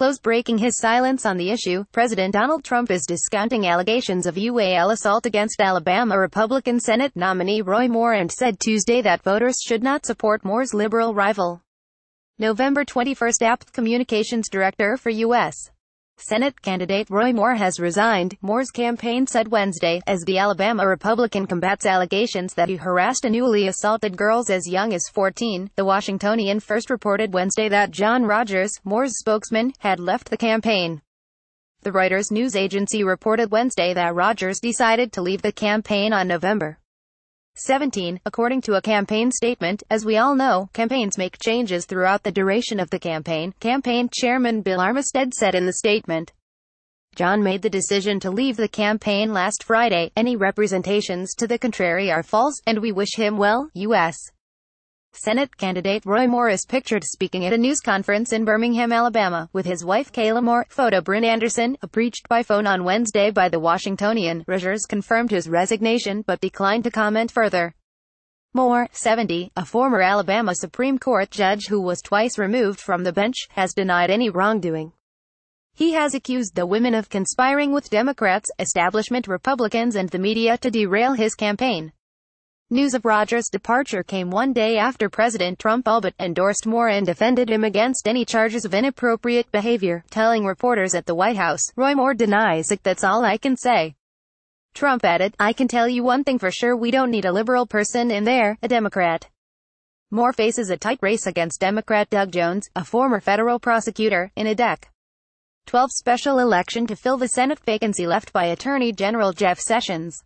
close breaking his silence on the issue, President Donald Trump is discounting allegations of UAL assault against Alabama Republican Senate nominee Roy Moore and said Tuesday that voters should not support Moore's liberal rival. November 21 APT Communications Director for U.S. Senate candidate Roy Moore has resigned, Moore's campaign said Wednesday, as the Alabama Republican combats allegations that he harassed and newly assaulted girls as young as 14. The Washingtonian first reported Wednesday that John Rogers, Moore's spokesman, had left the campaign. The Reuters news agency reported Wednesday that Rogers decided to leave the campaign on November 17. According to a campaign statement, as we all know, campaigns make changes throughout the duration of the campaign, campaign chairman Bill Armistead said in the statement. John made the decision to leave the campaign last Friday. Any representations to the contrary are false, and we wish him well, U.S. Senate candidate Roy Moore is pictured speaking at a news conference in Birmingham, Alabama, with his wife Kayla Moore. Photo Bryn Anderson, approached by phone on Wednesday by The Washingtonian, Rogers confirmed his resignation but declined to comment further. Moore, 70, a former Alabama Supreme Court judge who was twice removed from the bench, has denied any wrongdoing. He has accused the women of conspiring with Democrats, establishment Republicans and the media to derail his campaign. News of Rogers' departure came one day after President Trump all but endorsed Moore and defended him against any charges of inappropriate behavior, telling reporters at the White House, Roy Moore denies it, that's all I can say. Trump added, I can tell you one thing for sure we don't need a liberal person in there, a Democrat. Moore faces a tight race against Democrat Doug Jones, a former federal prosecutor, in a Dec. 12 special election to fill the Senate vacancy left by Attorney General Jeff Sessions.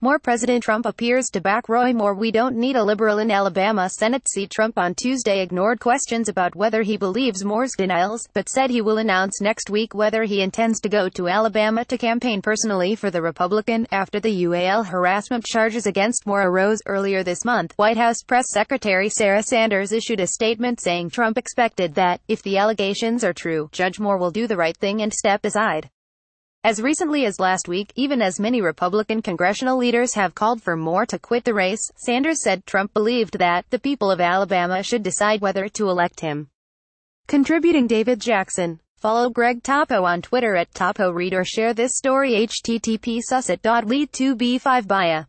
More President Trump appears to back Roy Moore. We don't need a liberal in Alabama Senate seat. Trump on Tuesday ignored questions about whether he believes Moore's denials, but said he will announce next week whether he intends to go to Alabama to campaign personally for the Republican. After the UAL harassment charges against Moore arose earlier this month, White House Press Secretary Sarah Sanders issued a statement saying Trump expected that, if the allegations are true, Judge Moore will do the right thing and step aside. As recently as last week, even as many Republican congressional leaders have called for more to quit the race, Sanders said Trump believed that the people of Alabama should decide whether to elect him. Contributing David Jackson. Follow Greg Topo on Twitter at Topo Read or share this story http susit.lead2b5bio.